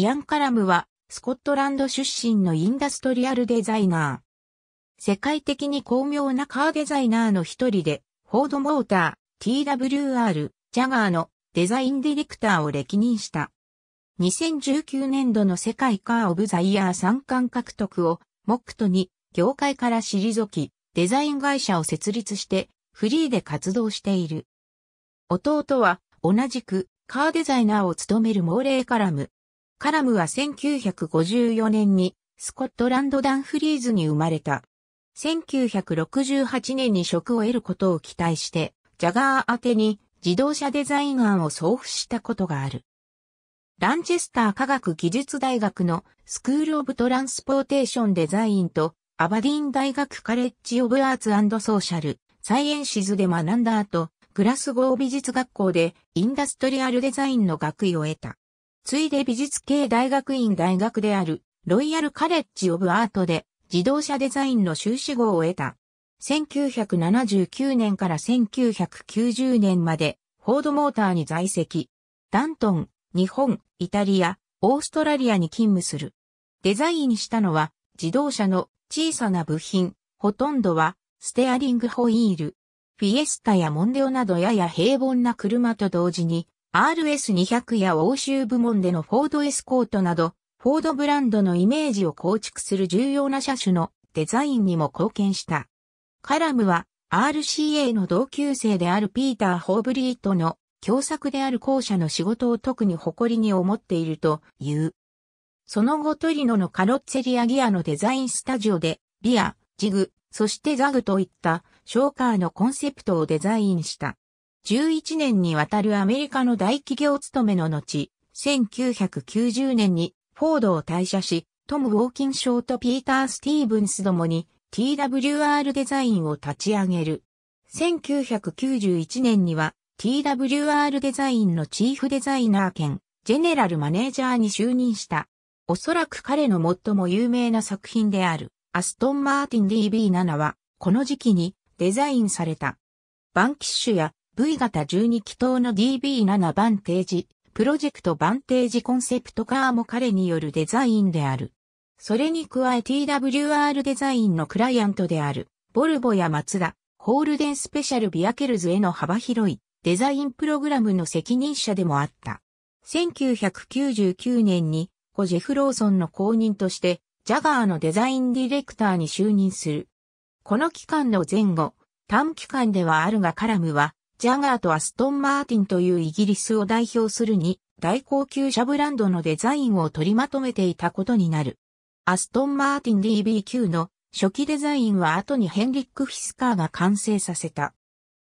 イアン・カラムは、スコットランド出身のインダストリアルデザイナー。世界的に巧妙なカーデザイナーの一人で、フォード・モーター、TWR、ジャガーのデザインディレクターを歴任した。2019年度の世界カー・オブ・ザ・イヤー参冠獲得を、モックトに、業界から退き、デザイン会社を設立して、フリーで活動している。弟は、同じく、カーデザイナーを務めるモーレー・カラム。カラムは1954年にスコットランドダンフリーズに生まれた。1968年に職を得ることを期待して、ジャガー宛てに自動車デザイン案を送付したことがある。ランチェスター科学技術大学のスクールオブトランスポーテーションデザインとアバディン大学カレッジオブアーツソーシャルサイエンシズで学んだ後、グラスゴー美術学校でインダストリアルデザインの学位を得た。ついで美術系大学院大学であるロイヤルカレッジオブアートで自動車デザインの修士号を得た。1979年から1990年までフォードモーターに在籍。ダントン、日本、イタリア、オーストラリアに勤務する。デザインしたのは自動車の小さな部品、ほとんどはステアリングホイール。フィエスタやモンデオなどやや平凡な車と同時に RS200 や欧州部門でのフォードエスコートなど、フォードブランドのイメージを構築する重要な車種のデザインにも貢献した。カラムは RCA の同級生であるピーター・ホーブリートの共作である校舎の仕事を特に誇りに思っているという。その後トリノのカロッツェリアギアのデザインスタジオで、リア、ジグ、そしてザグといったショーカーのコンセプトをデザインした。11年にわたるアメリカの大企業勤めの後、1990年にフォードを退社し、トム・ウォーキンショーとピーター・スティーブンス共もに TWR デザインを立ち上げる。1991年には TWR デザインのチーフデザイナー兼ジェネラルマネージャーに就任した。おそらく彼の最も有名な作品であるアストン・マーティン DB7 はこの時期にデザインされた。バンキッシュや V 型12気筒の DB7 バンテージ、プロジェクトバンテージコンセプトカーも彼によるデザインである。それに加え TWR デザインのクライアントである、ボルボやマツダ、ホールデンスペシャルビアケルズへの幅広いデザインプログラムの責任者でもあった。1999年に、ホジェフ・ローソンの公認として、ジャガーのデザインディレクターに就任する。この期間の前後、短期間ではあるがカラムは、ジャガーとアストン・マーティンというイギリスを代表するに、大高級車ブランドのデザインを取りまとめていたことになる。アストン・マーティン DB9 の初期デザインは後にヘンリック・フィスカーが完成させた。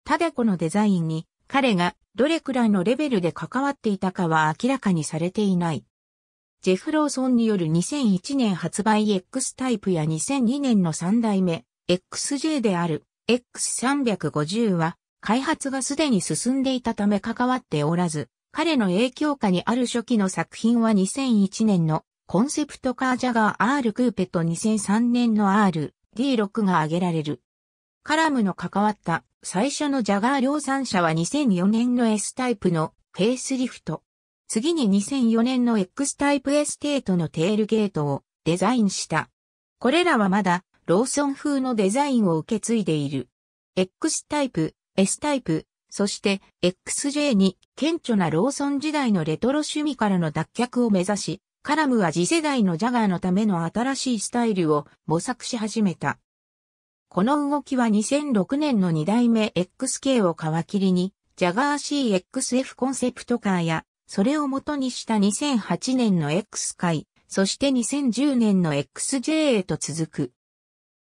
ただこのデザインに彼がどれくらいのレベルで関わっていたかは明らかにされていない。ジェフ・ローソンによる2001年発売 X タイプや2002年の3代目 XJ である X350 は開発がすでに進んでいたため関わっておらず、彼の影響下にある初期の作品は2001年のコンセプトカージャガー R クーペと2003年の R、D6 が挙げられる。カラムの関わった最初のジャガー量産車は2004年の S タイプのフェイスリフト。次に2004年の X タイプ S テートのテールゲートをデザインした。これらはまだローソン風のデザインを受け継いでいる。X タイプ S タイプ、そして XJ に顕著なローソン時代のレトロ趣味からの脱却を目指し、カラムは次世代のジャガーのための新しいスタイルを模索し始めた。この動きは2006年の2代目 XK を皮切りに、ジャガー CXF コンセプトカーや、それを元にした2008年の X 回、そして2010年の XJ へと続く。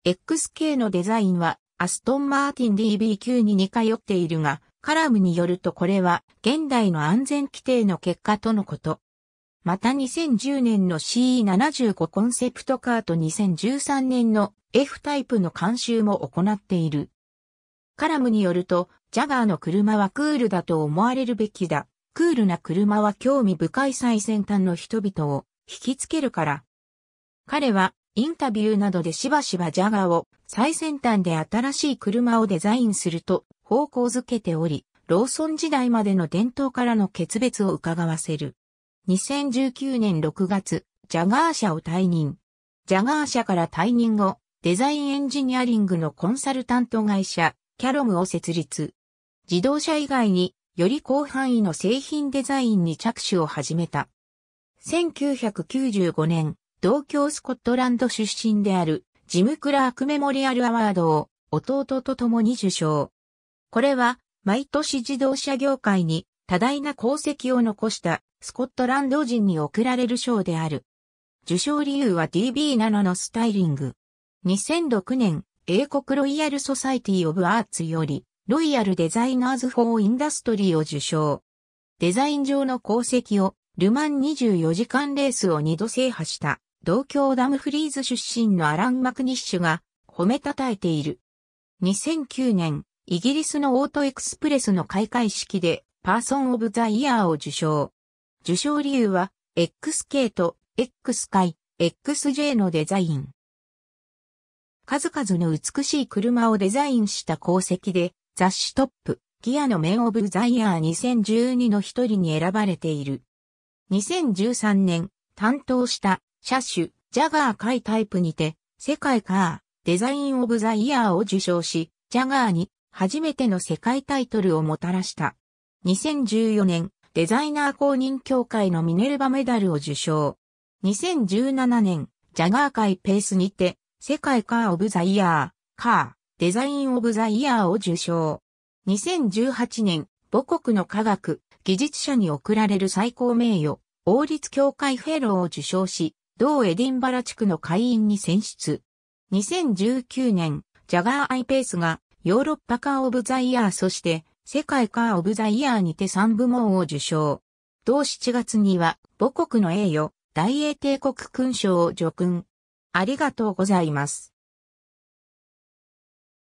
XK のデザインはアストンマーティン DB9 に似通っているが、カラムによるとこれは現代の安全規定の結果とのこと。また2010年の CE75 コンセプトカーと2013年の F タイプの監修も行っている。カラムによると、ジャガーの車はクールだと思われるべきだ。クールな車は興味深い最先端の人々を引きつけるから。彼はインタビューなどでしばしばジャガーを最先端で新しい車をデザインすると方向づけており、ローソン時代までの伝統からの決別を伺わせる。2019年6月、ジャガー社を退任。ジャガー社から退任後、デザインエンジニアリングのコンサルタント会社、キャロムを設立。自動車以外により広範囲の製品デザインに着手を始めた。1995年、同郷スコットランド出身であるジム・クラークメモリアルアワードを弟と共に受賞。これは毎年自動車業界に多大な功績を残したスコットランド人に贈られる賞である。受賞理由は DB7 のスタイリング。2006年、英国ロイヤルソサイティオブアーツより、ロイヤルデザイナーズ・フォー・インダストリーを受賞。デザイン上の功績を、ルマン24時間レースを2度制覇した。同郷ダムフリーズ出身のアラン・マクニッシュが褒めたたえている。2009年、イギリスのオートエクスプレスの開会式でパーソン・オブ・ザ・イヤーを受賞。受賞理由は XK と X 界、XJ のデザイン。数々の美しい車をデザインした功績で雑誌トップ、ギアのメン・オブ・ザ・イヤー2012の一人に選ばれている。2013年、担当した車種、ジャガー界タイプにて、世界カー、デザインオブザイヤーを受賞し、ジャガーに初めての世界タイトルをもたらした。2014年、デザイナー公認協会のミネルバメダルを受賞。2017年、ジャガー界ペースにて、世界カーオブザイヤー、カー、デザインオブザイヤーを受賞。2018年、母国の科学、技術者に贈られる最高名誉、王立協会フェローを受賞し、同エディンバラ地区の会員に選出。2019年、ジャガーアイペースがヨーロッパカーオブザイヤーそして世界カーオブザイヤーにて3部門を受賞。同7月には母国の栄誉、大英帝国勲章を除勲。ありがとうございます。